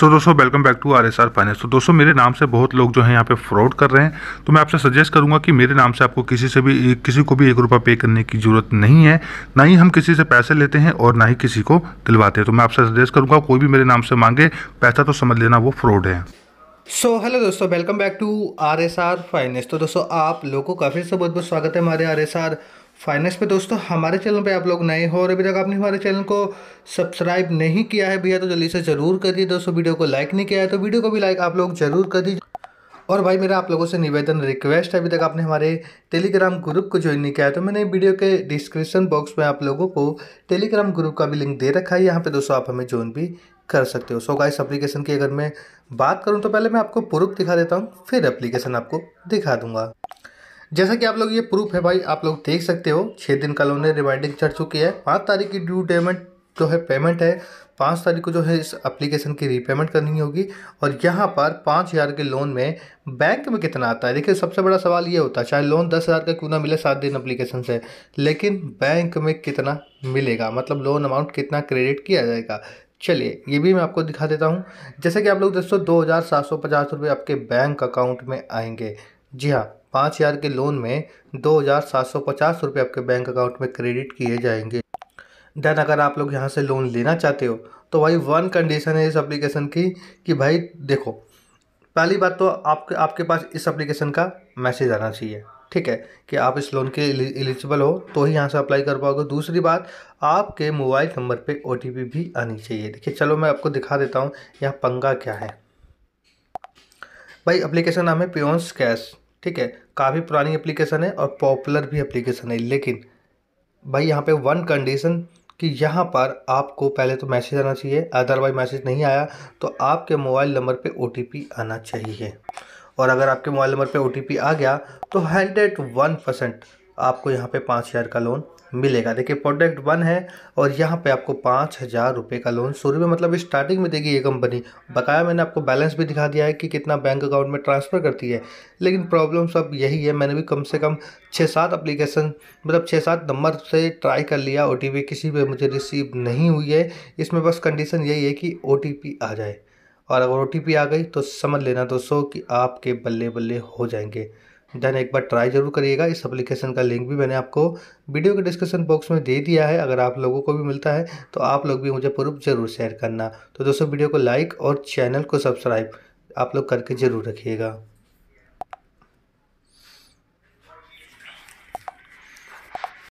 सो so, दोस्तों welcome back to RSR S finance तो दोस्तों मेरे नाम से बहुत लोग जो हैं यहाँ पे फ्रॉड कर रहे हैं तो मैं आपसे सजेस्ट करूँगा कि मेरे नाम से आपको किसी से भी किसी को भी एक रुपया पे करने की ज़रूरत नहीं है ना ही हम किसी से पैसे लेते हैं और ना ही किसी को दिलवाते हैं तो मैं आपसे सजेस्ट करूँगा कोई भी मेरे नाम से मांगे पैसा तो समझ लेना वो फ्रॉड है सो हेलो दोस्तों welcome back to R S R finance तो दोस्तों आप लोगों का फिर से बहुत बहुत स्वागत है हमारे आर एस आर फाइनेंस पे दोस्तों हमारे चैनल पे आप लोग नए हो और अभी तक आपने हमारे चैनल को सब्सक्राइब नहीं किया है भैया तो जल्दी से ज़रूर कर दिए दोस्तों वीडियो को लाइक नहीं किया है तो वीडियो को भी लाइक आप लोग ज़रूर कर दीजिए और भाई मेरा आप लोगों से निवेदन रिक्वेस्ट है अभी तक आपने हमारे टेलीग्राम ग्रुप को ज्वाइन नहीं किया है तो मैंने वीडियो के डिस्क्रिप्शन बॉक्स में आप लोगों को टेलीग्राम ग्रुप का भी लिंक दे रखा है यहाँ पे दोस्तों आप हमें ज्वाइन भी कर सकते हो सो गाइस एप्लीकेशन की अगर मैं बात करूँ तो पहले मैं आपको प्रूफ दिखा देता हूँ फिर एप्लीकेशन आपको दिखा दूंगा जैसा कि आप लोग ये प्रूफ है भाई आप लोग देख सकते हो छः दिन का लोन है रिमाइंडिंग चढ़ चुकी है पाँच तारीख की ड्यू पेमेंट जो है पेमेंट है पाँच तारीख को जो है इस एप्लीकेशन की रीपेमेंट करनी होगी और यहाँ पर पाँच हज़ार के लोन में बैंक में कितना आता है देखिए सबसे बड़ा सवाल ये होता है चाहे लोन दस हज़ार का क्यों ना मिले सात दिन एप्लीकेशन से लेकिन बैंक में कितना मिलेगा मतलब लोन अमाउंट कितना क्रेडिट किया जाएगा चलिए ये भी मैं आपको दिखा देता हूँ जैसे कि आप लोग दोस्तों दो हज़ार सात सौ पचास रुपये आपके बैंक अकाउंट में आएंगे जी हाँ पाँच हज़ार के लोन में दो हज़ार सात सौ पचास रुपये आपके बैंक अकाउंट में क्रेडिट किए जाएंगे देन अगर आप लोग यहाँ से लोन लेना चाहते हो तो भाई वन कंडीशन है इस एप्लीकेशन की कि भाई देखो पहली बात तो आपके आपके पास इस एप्लीकेशन का मैसेज आना चाहिए ठीक है कि आप इस लोन के एलिजिबल हो तो ही यहाँ से अप्लाई कर पाओगे दूसरी बात आपके मोबाइल नंबर पे ओ भी आनी चाहिए देखिए चलो मैं आपको दिखा देता हूँ यहाँ पंगा क्या है भाई एप्लीकेशन नाम है प्योन्स कैश ठीक है काफ़ी पुरानी एप्लीकेशन है और पॉपुलर भी एप्लीकेशन है लेकिन भाई यहाँ पे वन कंडीशन कि यहाँ पर आपको पहले तो मैसेज आना चाहिए अदरवाइज मैसेज नहीं आया तो आपके मोबाइल नंबर पे ओ आना चाहिए और अगर आपके मोबाइल नंबर पे ओ आ गया तो हंड्रेड वन परसेंट आपको यहाँ पे पाँच हज़ार का लोन मिलेगा देखिए प्रोडक्ट वन है और यहाँ पे आपको पाँच हज़ार रुपये का लोन शुरू में मतलब स्टार्टिंग में देगी ये कंपनी बकाया मैंने आपको बैलेंस भी दिखा दिया है कि कितना बैंक अकाउंट में ट्रांसफ़र करती है लेकिन प्रॉब्लम सब यही है मैंने भी कम से कम छः सात अप्लीकेशन मतलब छः सात नंबर से ट्राई कर लिया ओ किसी पर मुझे रिसीव नहीं हुई है इसमें बस कंडीशन यही है कि ओ आ जाए और अगर ओ आ गई तो समझ लेना दोस्तों कि आपके बल्ले बल्ले हो जाएंगे देन एक बार ट्राई जरूर करिएगा इस एप्लीकेशन का लिंक भी मैंने आपको वीडियो के डिस्क्रिप्शन बॉक्स में दे दिया है अगर आप लोगों को भी मिलता है तो आप लोग भी मुझे प्रूफ जरूर शेयर करना तो दोस्तों वीडियो को लाइक और चैनल को सब्सक्राइब आप लोग करके ज़रूर रखिएगा